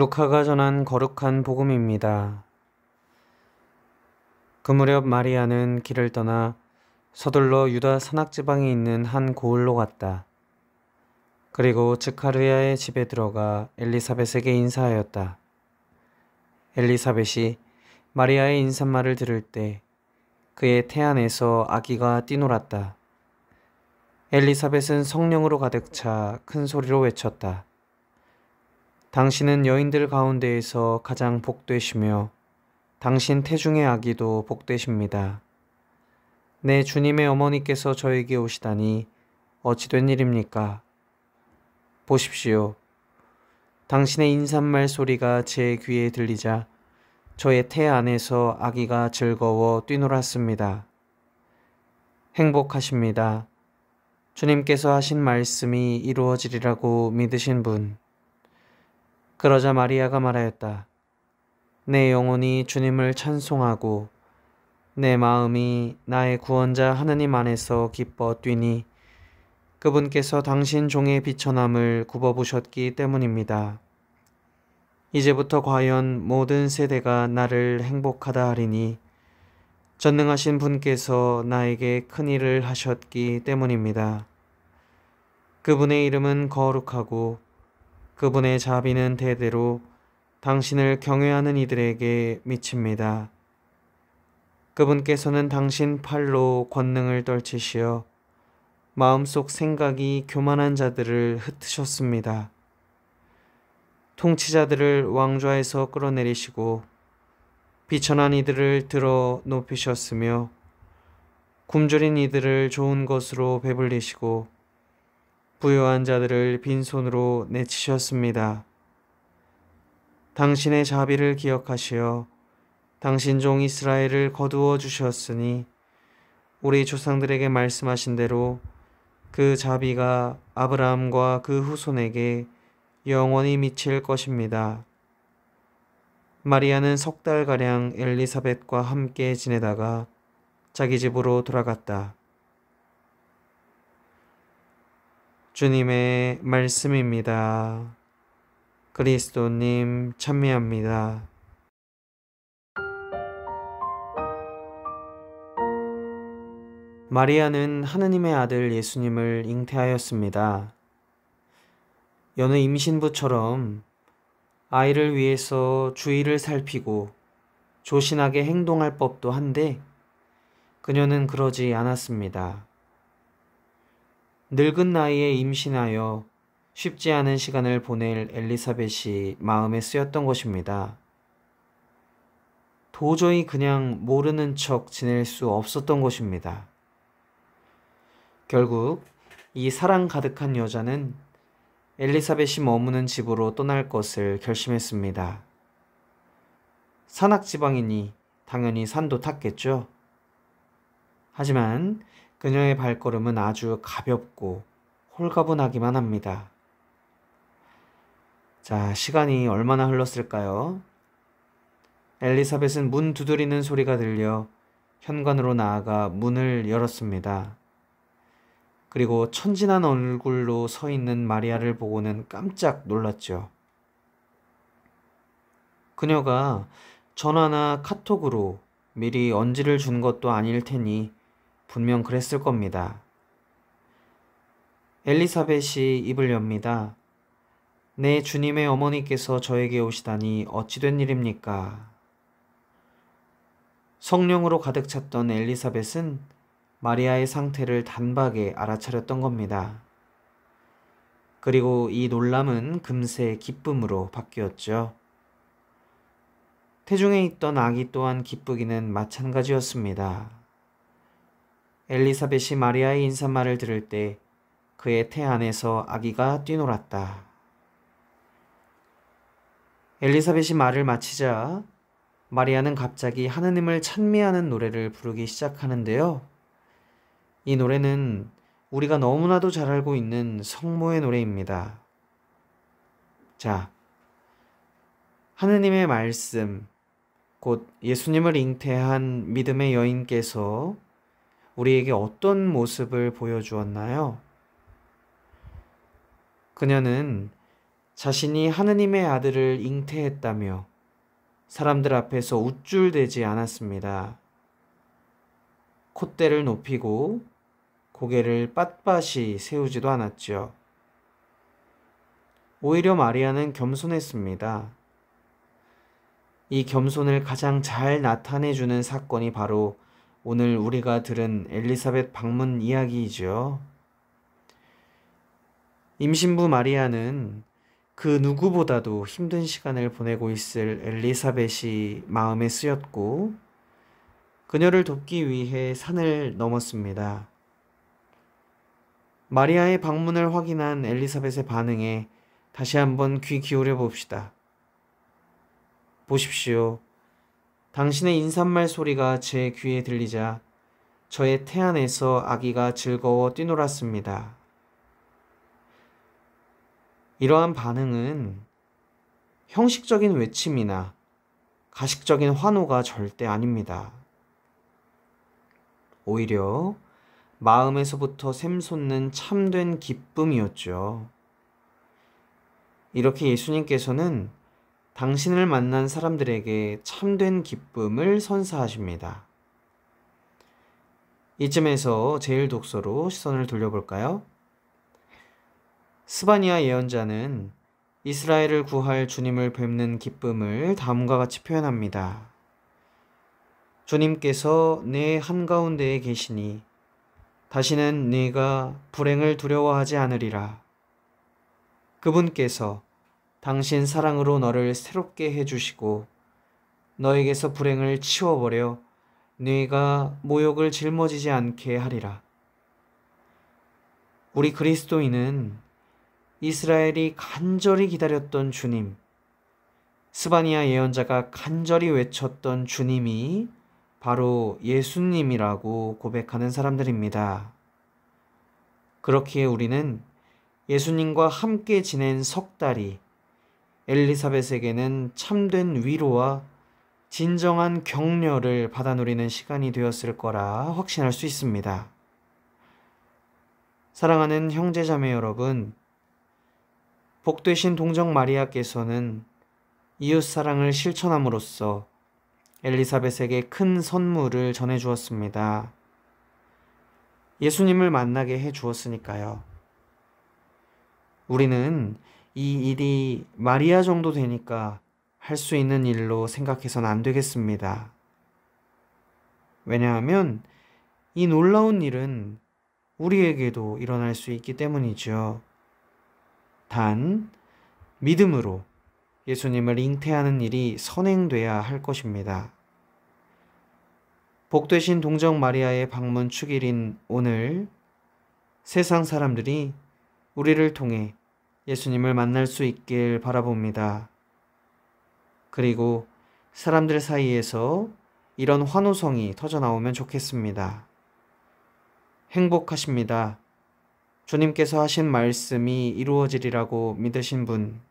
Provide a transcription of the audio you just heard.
루카가 전한 거룩한 복음입니다. 그 무렵 마리아는 길을 떠나 서둘러 유다 산악지방에 있는 한 고을로 갔다. 그리고 즉카르야의 집에 들어가 엘리사벳에게 인사하였다. 엘리사벳이 마리아의 인사말을 들을 때 그의 태안에서 아기가 뛰놀았다. 엘리사벳은 성령으로 가득 차 큰 소리로 외쳤다. 당신은 여인들 가운데에서 가장 복되시며 당신 태중의 아기도 복되십니다. 내 주님의 어머니께서 저에게 오시다니 어찌된 일입니까? 보십시오. 당신의 인삿말 소리가 제 귀에 들리자 저의 태 안에서 아기가 즐거워 뛰놀았습니다. 행복하십니다. 주님께서 하신 말씀이 이루어지리라고 믿으신 분. 그러자 마리아가 말하였다. 내 영혼이 주님을 찬송하고 내 마음이 나의 구원자 하느님 안에서 기뻐 뛰니 그분께서 당신 종의 비천함을 굽어보셨기 때문입니다. 이제부터 과연 모든 세대가 나를 행복하다 하리니 전능하신 분께서 나에게 큰 일을 하셨기 때문입니다. 그분의 이름은 거룩하고 그분의 자비는 대대로 당신을 경외하는 이들에게 미칩니다. 그분께서는 당신 팔로 권능을 떨치시어 마음속 생각이 교만한 자들을 흩으셨습니다. 통치자들을 왕좌에서 끌어내리시고 비천한 이들을 들어 높이셨으며 굶주린 이들을 좋은 것으로 배불리시고 부여한 자들을 빈손으로 내치셨습니다. 당신의 자비를 기억하시어 당신 종 이스라엘을 거두어 주셨으니 우리 조상들에게 말씀하신 대로 그 자비가 아브라함과 그 후손에게 영원히 미칠 것입니다. 마리아는 석 달가량 엘리사벳과 함께 지내다가 자기 집으로 돌아갔다. 주님의 말씀입니다. 그리스도님 찬미합니다. 마리아는 하느님의 아들 예수님을 잉태하였습니다. 여느 임신부처럼 아이를 위해서 주의를 살피고 조신하게 행동할 법도 한데 그녀는 그러지 않았습니다. 늙은 나이에 임신하여 쉽지 않은 시간을 보낼 엘리사벳이 마음에 쓰였던 것입니다. 도저히 그냥 모르는 척 지낼 수 없었던 것입니다. 결국 이 사랑 가득한 여자는 엘리사벳이 머무는 집으로 떠날 것을 결심했습니다. 산악 지방이니 당연히 산도 탔겠죠. 하지만 그녀의 발걸음은 아주 가볍고 홀가분하기만 합니다. 자, 시간이 얼마나 흘렀을까요? 엘리사벳은 문 두드리는 소리가 들려 현관으로 나아가 문을 열었습니다. 그리고 천진한 얼굴로 서 있는 마리아를 보고는 깜짝 놀랐죠. 그녀가 전화나 카톡으로 미리 언지를 준 것도 아닐 테니 분명 그랬을 겁니다. 엘리사벳이 입을 엽니다. 내 네, 주님의 어머니께서 저에게 오시다니 어찌된 일입니까? 성령으로 가득 찼던 엘리사벳은 마리아의 상태를 단박에 알아차렸던 겁니다. 그리고 이 놀람은 금세 기쁨으로 바뀌었죠. 태중에 있던 아기 또한 기쁘기는 마찬가지였습니다. 엘리사벳이 마리아의 인사말을 들을 때 그의 태 안에서 아기가 뛰놀았다. 엘리사벳이 말을 마치자 마리아는 갑자기 하느님을 찬미하는 노래를 부르기 시작하는데요. 이 노래는 우리가 너무나도 잘 알고 있는 성모의 노래입니다. 자, 하느님의 말씀, 곧 예수님을 잉태한 믿음의 여인께서 우리에게 어떤 모습을 보여주었나요? 그녀는 자신이 하느님의 아들을 잉태했다며 사람들 앞에서 우쭐대지 않았습니다. 콧대를 높이고 고개를 빳빳이 세우지도 않았지요. 오히려 마리아는 겸손했습니다. 이 겸손을 가장 잘 나타내주는 사건이 바로 오늘 우리가 들은 엘리사벳 방문 이야기이지요. 임신부 마리아는 그 누구보다도 힘든 시간을 보내고 있을 엘리사벳이 마음에 쓰였고 그녀를 돕기 위해 산을 넘었습니다. 마리아의 방문을 확인한 엘리사벳의 반응에 다시 한번 귀 기울여 봅시다. 보십시오. 당신의 인삿말 소리가 제 귀에 들리자 저의 태 안에서 아기가 즐거워 뛰놀았습니다. 이러한 반응은 형식적인 외침이나 가식적인 환호가 절대 아닙니다. 오히려 마음에서부터 샘솟는 참된 기쁨이었죠. 이렇게 예수님께서는 당신을 만난 사람들에게 참된 기쁨을 선사하십니다. 이쯤에서 제일 독서로 시선을 돌려볼까요? 스바니아 예언자는 이스라엘을 구할 주님을 뵙는 기쁨을 다음과 같이 표현합니다. 주님께서 내 한가운데에 계시니 다시는 네가 불행을 두려워하지 않으리라. 그분께서 당신 사랑으로 너를 새롭게 해주시고 너에게서 불행을 치워버려 네가 모욕을 짊어지지 않게 하리라. 우리 그리스도인은 이스라엘이 간절히 기다렸던 주님, 스바니아 예언자가 간절히 외쳤던 주님이 바로 예수님이라고 고백하는 사람들입니다. 그렇기에 우리는 예수님과 함께 지낸 석 달이 엘리사벳에게는 참된 위로와 진정한 격려를 받아 누리는 시간이 되었을 거라 확신할 수 있습니다. 사랑하는 형제자매 여러분, 복되신 동정 마리아께서는 이웃 사랑을 실천함으로써 엘리사벳에게 큰 선물을 전해 주었습니다. 예수님을 만나게 해 주었으니까요. 우리는 이 일이 마리아 정도 되니까 할 수 있는 일로 생각해선 안 되겠습니다. 왜냐하면 이 놀라운 일은 우리에게도 일어날 수 있기 때문이죠. 단, 믿음으로 예수님을 잉태하는 일이 선행돼야 할 것입니다. 복되신 동정 마리아의 방문 축일인 오늘 세상 사람들이 우리를 통해 예수님을 만날 수 있길 바라봅니다. 그리고 사람들 사이에서 이런 환호성이 터져나오면 좋겠습니다. 행복하십니다. 주님께서 하신 말씀이 이루어지리라고 믿으신 분,